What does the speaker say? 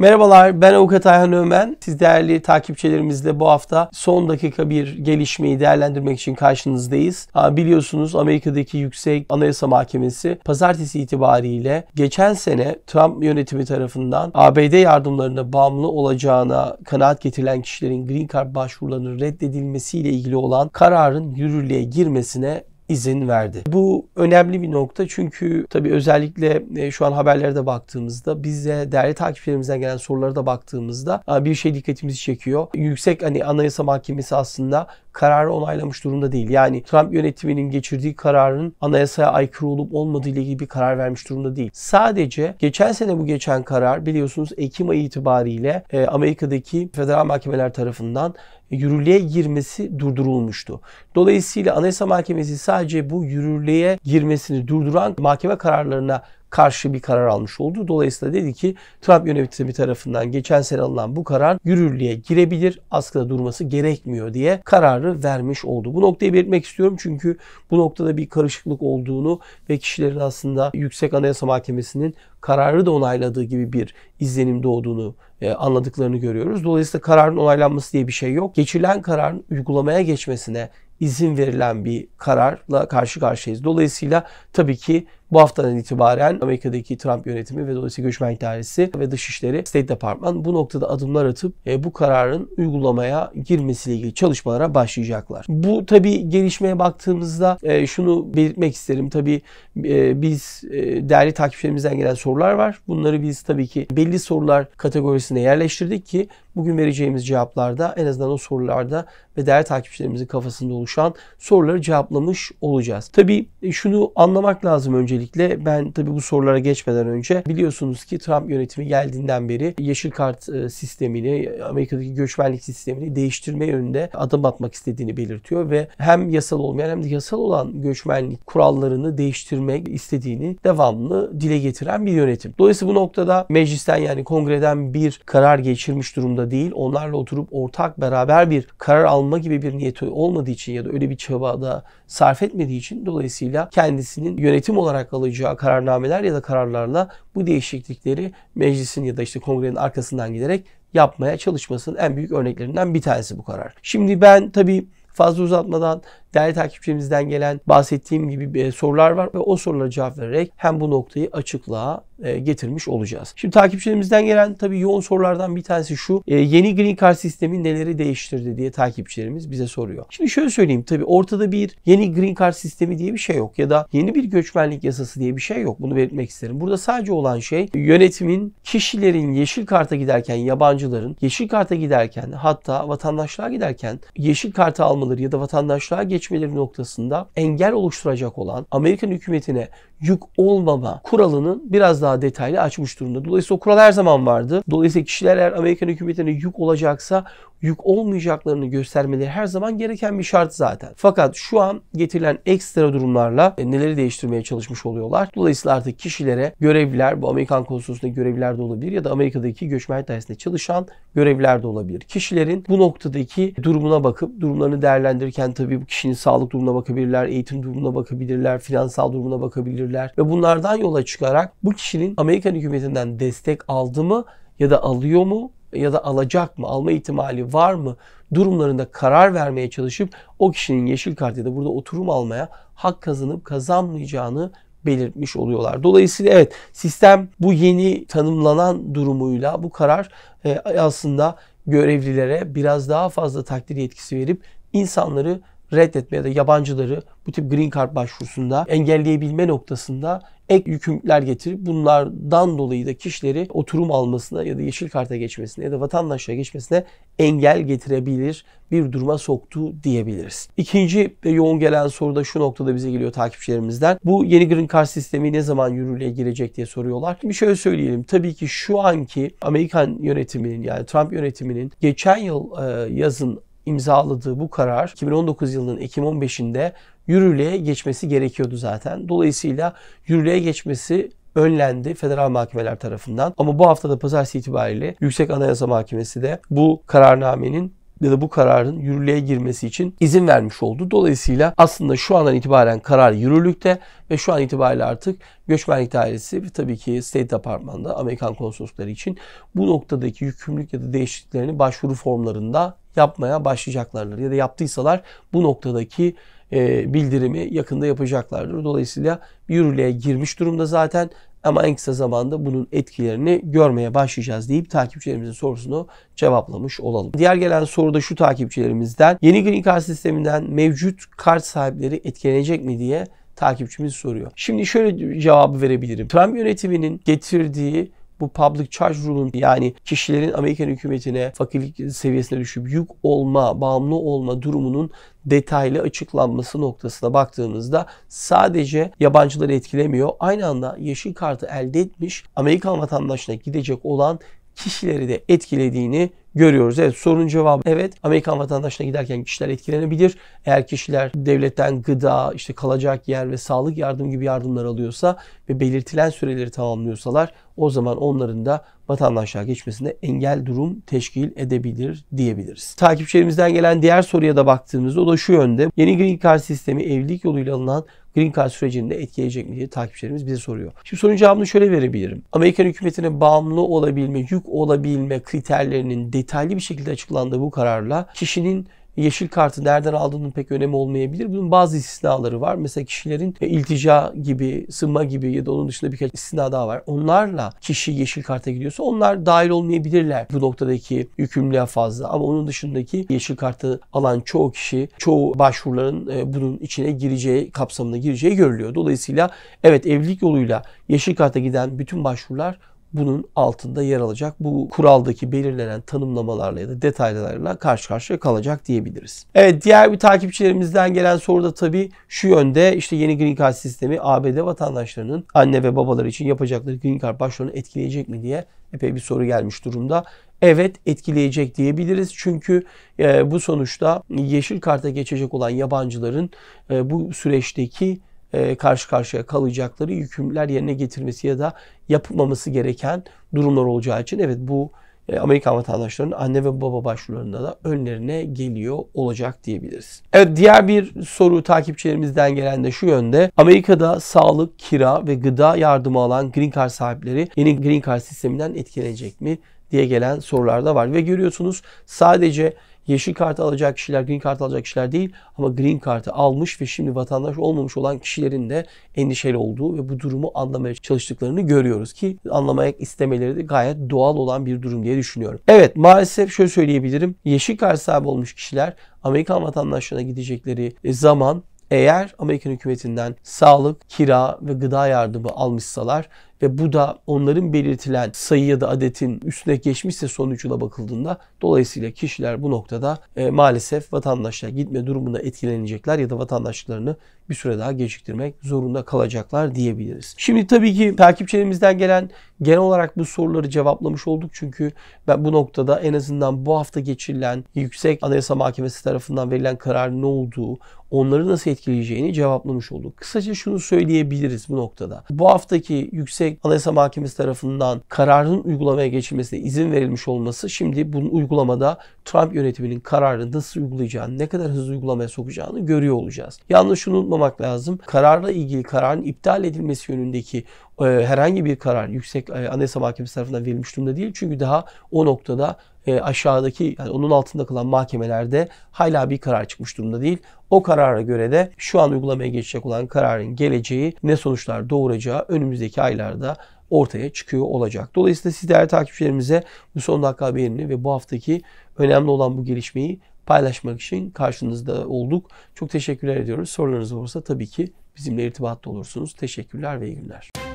Merhabalar ben Avukat Ayhan Ömen. Siz değerli takipçilerimizle bu hafta son dakika bir gelişmeyi değerlendirmek için karşınızdayız. biliyorsunuz Amerika'daki Yüksek Anayasa Mahkemesi pazartesi itibariyle geçen sene Trump yönetimi tarafından ABD yardımlarına bağımlı olacağına kanaat getirilen kişilerin Green Card başvurularının reddedilmesiyle ilgili olan kararın yürürlüğe girmesine izin verdi. Bu önemli bir nokta çünkü tabii özellikle e, şu an haberlere de baktığımızda bize değerli takipçilerimizden gelen sorulara da baktığımızda bir şey dikkatimizi çekiyor. Yüksek hani Anayasa Mahkemesi aslında kararı onaylamış durumda değil. Yani Trump yönetiminin geçirdiği kararın anayasaya aykırı olup olmadığı ile ilgili bir karar vermiş durumda değil. Sadece geçen sene bu geçen karar biliyorsunuz Ekim ayı itibariyle e, Amerika'daki federal mahkemeler tarafından yürürlüğe girmesi durdurulmuştu. Dolayısıyla Anayasa Mahkemesi sadece bu yürürlüğe girmesini durduran mahkeme kararlarına karşı bir karar almış oldu. Dolayısıyla dedi ki Trump yönetimi tarafından geçen sene alınan bu karar yürürlüğe girebilir. Askıda durması gerekmiyor diye kararı vermiş oldu. Bu noktayı belirtmek istiyorum çünkü bu noktada bir karışıklık olduğunu ve kişilerin aslında Yüksek Anayasa Mahkemesi'nin kararı da onayladığı gibi bir izlenim doğduğunu e, anladıklarını görüyoruz. Dolayısıyla kararın onaylanması diye bir şey yok. Geçilen kararın uygulamaya geçmesine izin verilen bir kararla karşı karşıyayız. Dolayısıyla tabii ki bu haftadan itibaren Amerika'daki Trump yönetimi ve dolayısıyla göçmen dairesi ve dışişleri State Department bu noktada adımlar atıp e, bu kararın uygulamaya girmesiyle ilgili çalışmalara başlayacaklar. Bu tabi gelişmeye baktığımızda e, şunu belirtmek isterim. Tabi e, biz e, değerli takipçilerimizden gelen sorular var. Bunları biz tabii ki belli sorular kategorisine yerleştirdik ki bugün vereceğimiz cevaplarda en azından o sorularda ve değerli takipçilerimizin kafasında oluşan soruları cevaplamış olacağız. Tabi e, şunu anlamak lazım önce öncelikle ben tabii bu sorulara geçmeden önce biliyorsunuz ki Trump yönetimi geldiğinden beri yeşil kart e, sistemini, Amerika'daki göçmenlik sistemini değiştirme yönünde adım atmak istediğini belirtiyor ve hem yasal olmayan hem de yasal olan göçmenlik kurallarını değiştirmek istediğini devamlı dile getiren bir yönetim. Dolayısıyla bu noktada meclisten yani kongreden bir karar geçirmiş durumda değil. Onlarla oturup ortak beraber bir karar alma gibi bir niyeti olmadığı için ya da öyle bir çabada sarf etmediği için dolayısıyla kendisinin yönetim olarak olarak alacağı kararnameler ya da kararlarla bu değişiklikleri meclisin ya da işte kongrenin arkasından giderek yapmaya çalışmasının en büyük örneklerinden bir tanesi bu karar. Şimdi ben tabii fazla uzatmadan Değerli takipçimizden gelen bahsettiğim gibi e, sorular var ve o sorulara cevap vererek hem bu noktayı açıklığa e, getirmiş olacağız. Şimdi takipçilerimizden gelen tabii yoğun sorulardan bir tanesi şu. E, yeni Green Card sistemi neleri değiştirdi diye takipçilerimiz bize soruyor. Şimdi şöyle söyleyeyim tabii ortada bir yeni Green Card sistemi diye bir şey yok ya da yeni bir göçmenlik yasası diye bir şey yok. Bunu belirtmek isterim. Burada sadece olan şey yönetimin kişilerin yeşil karta giderken yabancıların yeşil karta giderken hatta vatandaşlığa giderken yeşil karta almaları ya da vatandaşlığa geç geçmeleri noktasında engel oluşturacak olan Amerikan hükümetine yük olmama kuralının biraz daha detaylı açmış durumda. Dolayısıyla o kural her zaman vardı. Dolayısıyla kişiler eğer Amerikan hükümetine yük olacaksa yük olmayacaklarını göstermeleri her zaman gereken bir şart zaten. Fakat şu an getirilen ekstra durumlarla e, neleri değiştirmeye çalışmış oluyorlar. Dolayısıyla artık kişilere görevliler, bu Amerikan konsolosluğunda görevliler de olabilir ya da Amerika'daki göçmenlik dairesinde çalışan görevliler de olabilir. Kişilerin bu noktadaki durumuna bakıp durumlarını değerlendirirken tabii bu kişinin sağlık durumuna bakabilirler, eğitim durumuna bakabilirler, finansal durumuna bakabilirler ve bunlardan yola çıkarak bu kişinin Amerikan hükümetinden destek aldı mı ya da alıyor mu ya da alacak mı, alma ihtimali var mı durumlarında karar vermeye çalışıp o kişinin yeşil kart ya da burada oturum almaya hak kazanıp kazanmayacağını belirtmiş oluyorlar. Dolayısıyla evet sistem bu yeni tanımlanan durumuyla bu karar e, aslında görevlilere biraz daha fazla takdir yetkisi verip insanları reddetme ya da yabancıları bu tip green card başvurusunda engelleyebilme noktasında ek yükümlülükler getirip bunlardan dolayı da kişileri oturum almasına ya da yeşil karta geçmesine ya da vatandaşlığa geçmesine engel getirebilir bir duruma soktu diyebiliriz. İkinci ve yoğun gelen soru da şu noktada bize geliyor takipçilerimizden. Bu yeni Green Card sistemi ne zaman yürürlüğe girecek diye soruyorlar. Bir şöyle söyleyelim. Tabii ki şu anki Amerikan yönetiminin yani Trump yönetiminin geçen yıl e, yazın imzaladığı bu karar 2019 yılının Ekim 15'inde yürürlüğe geçmesi gerekiyordu zaten. Dolayısıyla yürürlüğe geçmesi önlendi federal mahkemeler tarafından. Ama bu haftada pazartesi itibariyle Yüksek Anayasa Mahkemesi de bu kararnamenin ya da bu kararın yürürlüğe girmesi için izin vermiş oldu. Dolayısıyla aslında şu andan itibaren karar yürürlükte ve şu an itibariyle artık göçmenlik dairesi ve tabii ki State Department'da Amerikan konsoloslukları için bu noktadaki yükümlülük ya da değişikliklerini başvuru formlarında yapmaya başlayacaklardır. Ya da yaptıysalar bu noktadaki e, bildirimi yakında yapacaklardır. Dolayısıyla yürürlüğe girmiş durumda zaten ama en kısa zamanda bunun etkilerini görmeye başlayacağız deyip takipçilerimizin sorusunu cevaplamış olalım. Diğer gelen soru da şu takipçilerimizden. Yeni Green Card sisteminden mevcut kart sahipleri etkilenecek mi diye takipçimiz soruyor. Şimdi şöyle cevabı verebilirim. Trump yönetiminin getirdiği bu public charge rule'un yani kişilerin Amerikan hükümetine fakirlik seviyesine düşüp yük olma, bağımlı olma durumunun detaylı açıklanması noktasına baktığımızda sadece yabancıları etkilemiyor. Aynı anda yeşil kartı elde etmiş Amerikan vatandaşına gidecek olan kişileri de etkilediğini görüyoruz. Evet sorunun cevabı evet Amerikan vatandaşına giderken kişiler etkilenebilir. Eğer kişiler devletten gıda, işte kalacak yer ve sağlık yardım gibi yardımlar alıyorsa ve belirtilen süreleri tamamlıyorsalar o zaman onların da vatandaşlığa geçmesine engel durum teşkil edebilir diyebiliriz. Takipçilerimizden gelen diğer soruya da baktığımızda o da şu yönde. Yeni Green Card sistemi evlilik yoluyla alınan Green Card sürecini de etkileyecek mi diye takipçilerimiz bize soruyor. Şimdi sorunun cevabını şöyle verebilirim. Amerikan hükümetine bağımlı olabilme, yük olabilme kriterlerinin detaylı bir şekilde açıklandığı bu kararla kişinin yeşil kartı nereden aldığının pek önemi olmayabilir. Bunun bazı istisnaları var. Mesela kişilerin e, iltica gibi, sınma gibi ya da onun dışında birkaç istisna daha var. Onlarla kişi yeşil karta gidiyorsa onlar dahil olmayabilirler bu noktadaki yükümlülüğe fazla. Ama onun dışındaki yeşil kartı alan çoğu kişi, çoğu başvuruların e, bunun içine gireceği, kapsamına gireceği görülüyor. Dolayısıyla evet evlilik yoluyla yeşil karta giden bütün başvurular bunun altında yer alacak. Bu kuraldaki belirlenen tanımlamalarla ya da detaylarla karşı karşıya kalacak diyebiliriz. Evet diğer bir takipçilerimizden gelen soru da tabii şu yönde işte yeni Green Card sistemi ABD vatandaşlarının anne ve babaları için yapacakları Green Card başvurunu etkileyecek mi diye epey bir soru gelmiş durumda. Evet etkileyecek diyebiliriz. Çünkü e, bu sonuçta yeşil karta geçecek olan yabancıların e, bu süreçteki e, karşı karşıya kalacakları yükümler yerine getirmesi ya da yapmaması gereken durumlar olacağı için evet bu e, Amerikan vatandaşlarının anne ve baba başvurularında da önlerine geliyor olacak diyebiliriz. Evet diğer bir soru takipçilerimizden gelen de şu yönde. Amerika'da sağlık, kira ve gıda yardımı alan green card sahipleri yeni green card sisteminden etkilenecek mi? diye gelen sorularda var. Ve görüyorsunuz sadece yeşil kartı alacak kişiler, green kart alacak kişiler değil ama green kartı almış ve şimdi vatandaş olmamış olan kişilerin de endişeli olduğu ve bu durumu anlamaya çalıştıklarını görüyoruz ki anlamaya istemeleri de gayet doğal olan bir durum diye düşünüyorum. Evet maalesef şöyle söyleyebilirim. Yeşil kart sahibi olmuş kişiler Amerikan vatandaşlarına gidecekleri e, zaman eğer Amerikan hükümetinden sağlık, kira ve gıda yardımı almışsalar ve bu da onların belirtilen sayı ya da adetin üstüne geçmişse sonucuna bakıldığında dolayısıyla kişiler bu noktada e, maalesef vatandaşlar gitme durumunda etkilenecekler ya da vatandaşlıklarını bir süre daha geciktirmek zorunda kalacaklar diyebiliriz. Şimdi tabii ki takipçilerimizden gelen genel olarak bu soruları cevaplamış olduk. Çünkü ben bu noktada en azından bu hafta geçirilen Yüksek Anayasa Mahkemesi tarafından verilen karar ne olduğu, onları nasıl etkileyeceğini cevaplamış olduk. Kısaca şunu söyleyebiliriz bu noktada. Bu haftaki Yüksek yüksek anayasa mahkemesi tarafından kararın uygulamaya geçilmesine izin verilmiş olması şimdi bunun uygulamada Trump yönetiminin kararını nasıl uygulayacağını, ne kadar hızlı uygulamaya sokacağını görüyor olacağız. Yalnız şunu unutmamak lazım. Kararla ilgili kararın iptal edilmesi yönündeki e, herhangi bir karar yüksek e, anayasa mahkemesi tarafından verilmiş durumda değil. Çünkü daha o noktada e, aşağıdaki yani onun altında kalan mahkemelerde hala bir karar çıkmış durumda değil. O karara göre de şu an uygulamaya geçecek olan kararın geleceği ne sonuçlar doğuracağı önümüzdeki aylarda ortaya çıkıyor olacak. Dolayısıyla siz değerli takipçilerimize bu son dakika haberini ve bu haftaki önemli olan bu gelişmeyi paylaşmak için karşınızda olduk. Çok teşekkürler ediyoruz. Sorularınız olursa tabii ki bizimle irtibatta olursunuz. Teşekkürler ve iyi günler.